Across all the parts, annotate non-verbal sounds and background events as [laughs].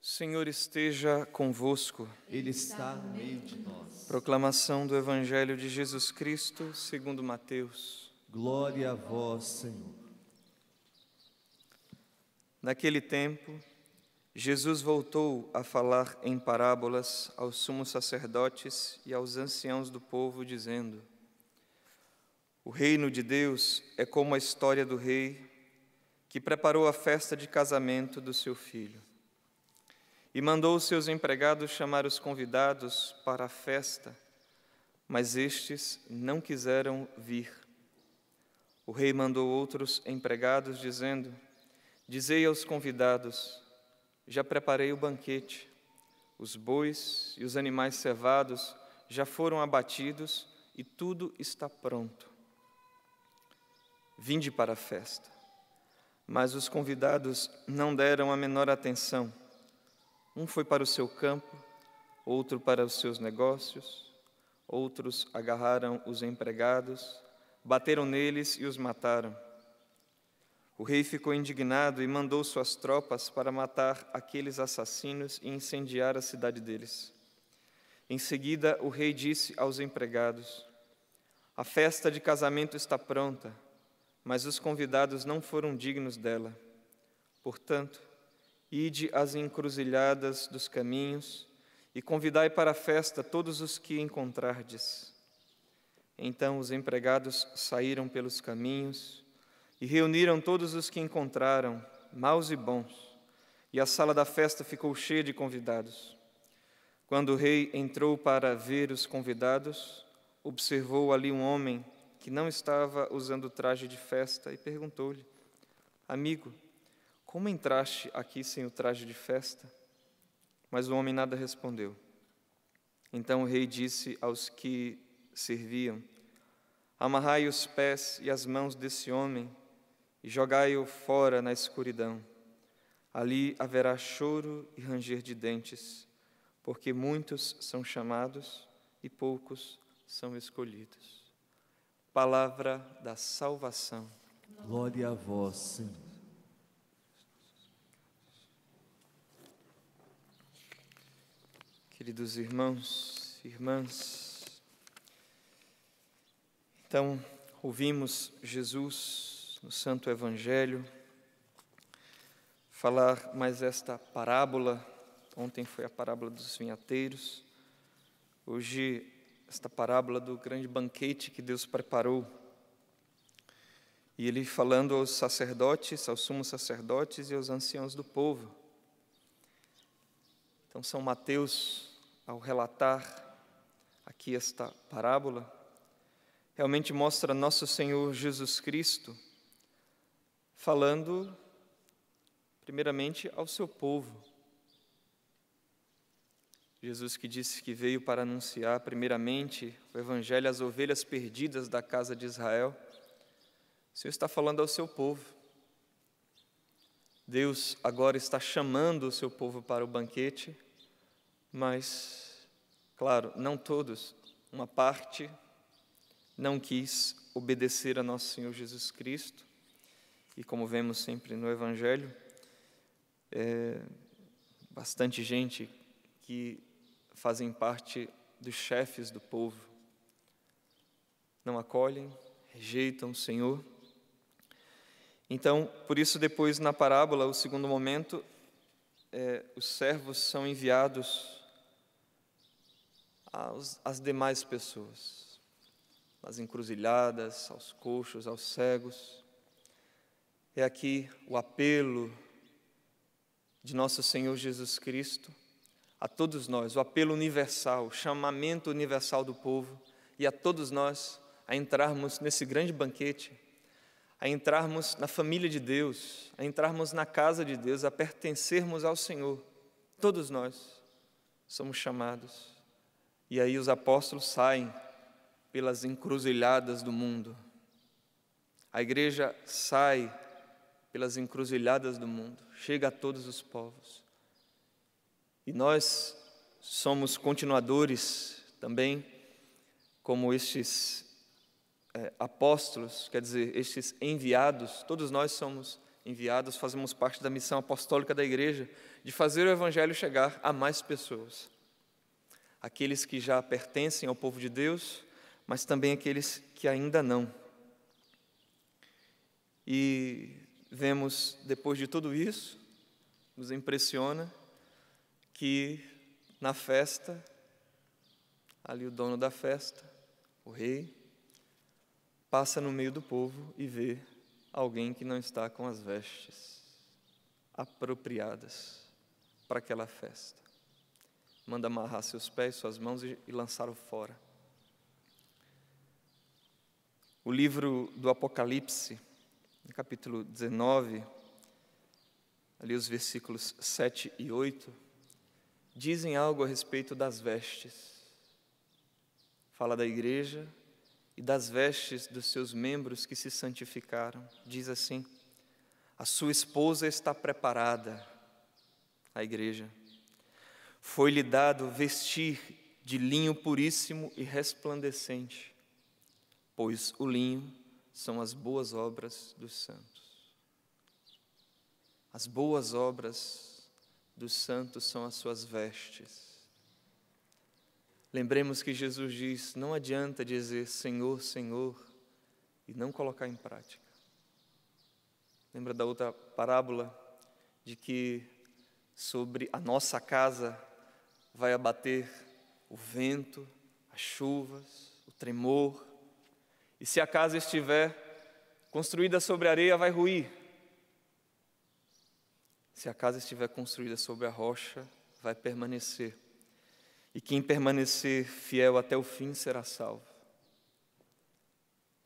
Senhor esteja convosco. Ele está no meio de nós. Proclamação do Evangelho de Jesus Cristo, segundo Mateus. Glória a vós, Senhor. Naquele tempo, Jesus voltou a falar em parábolas aos sumos sacerdotes e aos anciãos do povo, dizendo: O reino de Deus é como a história do rei que preparou a festa de casamento do seu filho. E mandou os seus empregados chamar os convidados para a festa, mas estes não quiseram vir. O rei mandou outros empregados, dizendo: Dizei aos convidados: Já preparei o banquete, os bois e os animais cevados já foram abatidos e tudo está pronto. Vinde para a festa. Mas os convidados não deram a menor atenção. Um foi para o seu campo, outro para os seus negócios, outros agarraram os empregados, bateram neles e os mataram. O rei ficou indignado e mandou suas tropas para matar aqueles assassinos e incendiar a cidade deles. Em seguida, o rei disse aos empregados: A festa de casamento está pronta mas os convidados não foram dignos dela. Portanto, ide às encruzilhadas dos caminhos e convidai para a festa todos os que encontrardes. Então os empregados saíram pelos caminhos e reuniram todos os que encontraram, maus e bons, e a sala da festa ficou cheia de convidados. Quando o rei entrou para ver os convidados, observou ali um homem que não estava usando traje de festa, e perguntou-lhe: Amigo, como entraste aqui sem o traje de festa? Mas o homem nada respondeu. Então o rei disse aos que serviam: Amarrai os pés e as mãos desse homem e jogai-o fora na escuridão. Ali haverá choro e ranger de dentes, porque muitos são chamados e poucos são escolhidos. Palavra da salvação. Glória a vós, Senhor. Queridos irmãos, irmãs, então ouvimos Jesus no Santo Evangelho falar mais esta parábola. Ontem foi a parábola dos vinhateiros, hoje esta parábola do grande banquete que Deus preparou. E ele falando aos sacerdotes, aos sumos sacerdotes e aos anciãos do povo. Então, São Mateus, ao relatar aqui esta parábola, realmente mostra nosso Senhor Jesus Cristo falando, primeiramente, ao seu povo Jesus que disse que veio para anunciar, primeiramente, o Evangelho às ovelhas perdidas da casa de Israel, o Senhor está falando ao seu povo. Deus agora está chamando o seu povo para o banquete, mas, claro, não todos, uma parte não quis obedecer a nosso Senhor Jesus Cristo, e como vemos sempre no Evangelho, é, bastante gente que fazem parte dos chefes do povo. Não acolhem, rejeitam o Senhor. Então, por isso, depois na parábola, o segundo momento, é, os servos são enviados aos, às demais pessoas, às encruzilhadas, aos coxos, aos cegos. É aqui o apelo de nosso Senhor Jesus Cristo a todos nós, o apelo universal, o chamamento universal do povo e a todos nós a entrarmos nesse grande banquete, a entrarmos na família de Deus, a entrarmos na casa de Deus, a pertencermos ao Senhor. Todos nós somos chamados. E aí os apóstolos saem pelas encruzilhadas do mundo. A igreja sai pelas encruzilhadas do mundo, chega a todos os povos. E nós somos continuadores também, como estes é, apóstolos, quer dizer, estes enviados, todos nós somos enviados, fazemos parte da missão apostólica da igreja, de fazer o evangelho chegar a mais pessoas. Aqueles que já pertencem ao povo de Deus, mas também aqueles que ainda não. E vemos, depois de tudo isso, nos impressiona que na festa, ali o dono da festa, o rei, passa no meio do povo e vê alguém que não está com as vestes apropriadas para aquela festa. Manda amarrar seus pés, suas mãos e, lançá-lo fora. O livro do Apocalipse, no capítulo 19, ali os versículos 7 e 8 dizem algo a respeito das vestes. Fala da igreja e das vestes dos seus membros que se santificaram. Diz assim: A sua esposa está preparada, a igreja. Foi-lhe dado vestir de linho puríssimo e resplandecente, pois o linho são as boas obras dos santos. As boas obras dos santos são as suas vestes. Lembremos que Jesus diz: não adianta dizer Senhor, Senhor e não colocar em prática. Lembra da outra parábola de que sobre a nossa casa vai abater o vento, as chuvas, o tremor, e se a casa estiver construída sobre areia, vai ruir. Se a casa estiver construída sobre a rocha, vai permanecer. E quem permanecer fiel até o fim será salvo.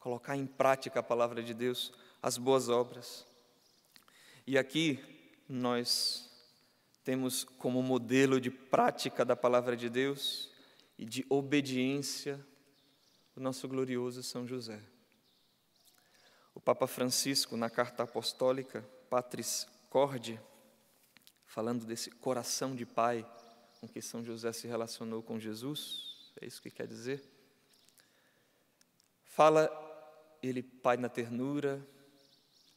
Colocar em prática a palavra de Deus, as boas obras. E aqui nós temos como modelo de prática da palavra de Deus e de obediência o nosso glorioso São José. O Papa Francisco, na carta apostólica Patris Cordi, falando desse coração de pai com que São José se relacionou com Jesus, é isso que quer dizer. Fala ele pai na ternura,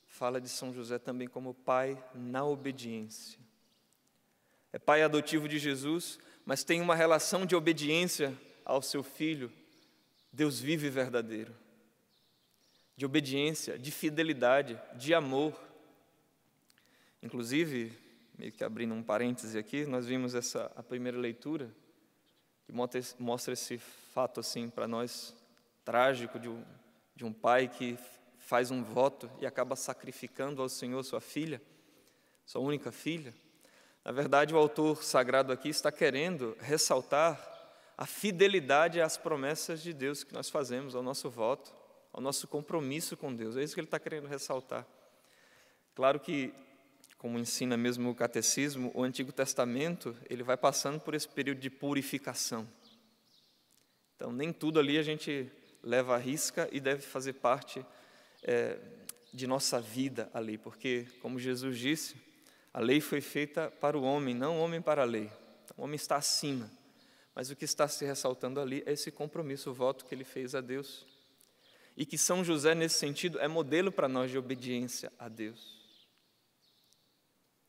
fala de São José também como pai na obediência. É pai adotivo de Jesus, mas tem uma relação de obediência ao seu filho, Deus vive verdadeiro. De obediência, de fidelidade, de amor. Inclusive, meio que abrindo um parêntese aqui, nós vimos essa a primeira leitura que mostra esse fato assim para nós trágico de um, de um pai que faz um voto e acaba sacrificando ao Senhor sua filha, sua única filha. Na verdade, o autor sagrado aqui está querendo ressaltar a fidelidade às promessas de Deus que nós fazemos, ao nosso voto, ao nosso compromisso com Deus. É isso que ele está querendo ressaltar. Claro que como ensina mesmo o catecismo, o Antigo Testamento, ele vai passando por esse período de purificação. Então, nem tudo ali a gente leva à risca e deve fazer parte é, de nossa vida ali, porque, como Jesus disse, a lei foi feita para o homem, não o homem para a lei. Então, o homem está acima. Mas o que está se ressaltando ali é esse compromisso, o voto que ele fez a Deus. E que São José, nesse sentido, é modelo para nós de obediência a Deus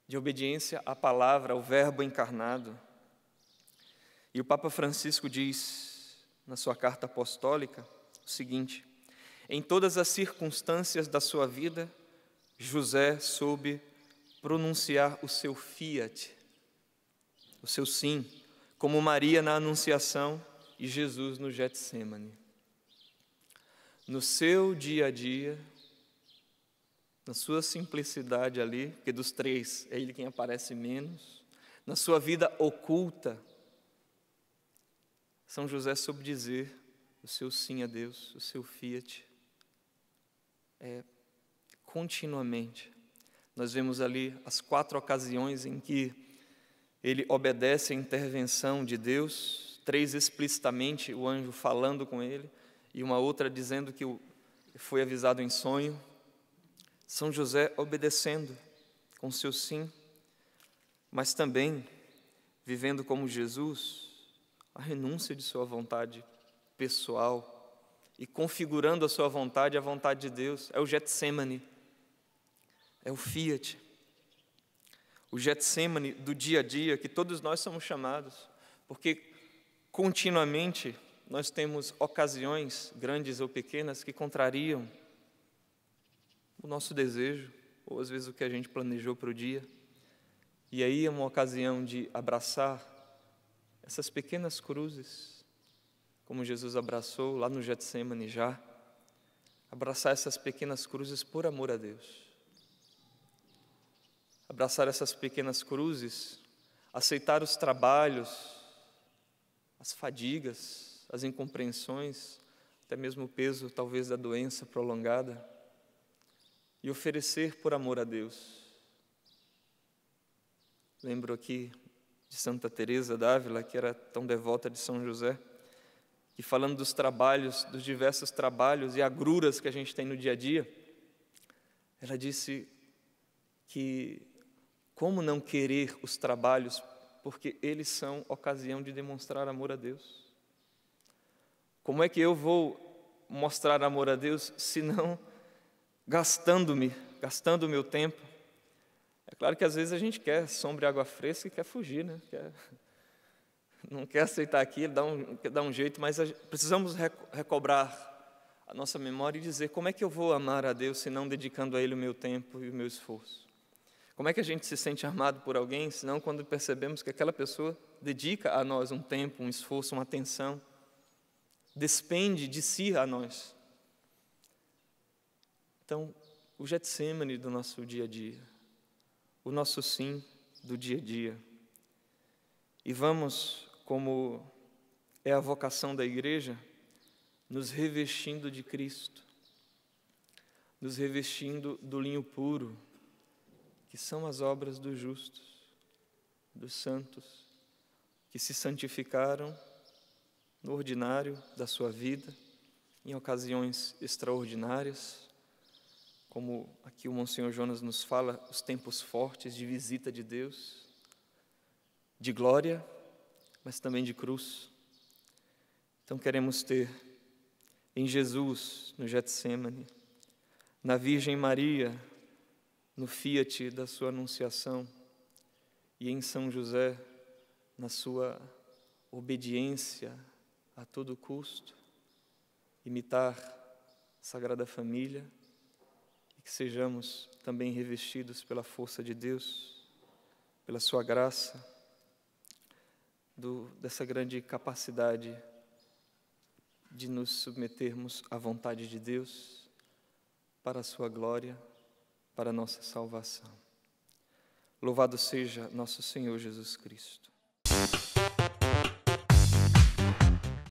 de obediência à palavra, ao Verbo encarnado. E o Papa Francisco diz, na sua carta apostólica, o seguinte: Em todas as circunstâncias da sua vida, José soube pronunciar o seu fiat, o seu sim, como Maria na Anunciação e Jesus no Getsemane. No seu dia a dia, na sua simplicidade ali, porque dos três é ele quem aparece menos, na sua vida oculta, São José soube dizer o seu sim a Deus, o seu fiat. É, continuamente, nós vemos ali as quatro ocasiões em que ele obedece à intervenção de Deus, três explicitamente, o anjo falando com ele, e uma outra dizendo que foi avisado em sonho, são José obedecendo com seu sim, mas também vivendo como Jesus, a renúncia de sua vontade pessoal e configurando a sua vontade à vontade de Deus. É o Getsemane, é o Fiat, o Getsemane do dia a dia que todos nós somos chamados, porque continuamente nós temos ocasiões, grandes ou pequenas, que contrariam o nosso desejo, ou às vezes o que a gente planejou para o dia. E aí é uma ocasião de abraçar essas pequenas cruzes, como Jesus abraçou lá no Getsemane já, abraçar essas pequenas cruzes por amor a Deus. Abraçar essas pequenas cruzes, aceitar os trabalhos, as fadigas, as incompreensões, até mesmo o peso talvez da doença prolongada e oferecer por amor a Deus. Lembro aqui de Santa Teresa d'Ávila, que era tão devota de São José, e falando dos trabalhos, dos diversos trabalhos e agruras que a gente tem no dia a dia, ela disse que como não querer os trabalhos, porque eles são ocasião de demonstrar amor a Deus? Como é que eu vou mostrar amor a Deus se não gastando-me, gastando o meu tempo. É claro que às vezes a gente quer sombra e água fresca e quer fugir, né? Quer, [laughs] não quer aceitar aquilo, dá um, dá um jeito, mas a, precisamos recobrar a nossa memória e dizer como é que eu vou amar a Deus se não dedicando a Ele o meu tempo e o meu esforço? Como é que a gente se sente amado por alguém se não quando percebemos que aquela pessoa dedica a nós um tempo, um esforço, uma atenção, despende de si a nós? Então, o Getsemane do nosso dia a dia, o nosso sim do dia a dia. E vamos, como é a vocação da igreja, nos revestindo de Cristo, nos revestindo do linho puro, que são as obras dos justos, dos santos, que se santificaram no ordinário da sua vida, em ocasiões extraordinárias como aqui o Monsenhor Jonas nos fala, os tempos fortes de visita de Deus, de glória, mas também de cruz. Então queremos ter em Jesus, no Getsemane, na Virgem Maria, no Fiat da sua Anunciação, e em São José, na sua obediência a todo custo, imitar Sagrada Família que sejamos também revestidos pela força de Deus, pela Sua graça, do, dessa grande capacidade de nos submetermos à vontade de Deus para a Sua glória, para a nossa salvação. Louvado seja nosso Senhor Jesus Cristo.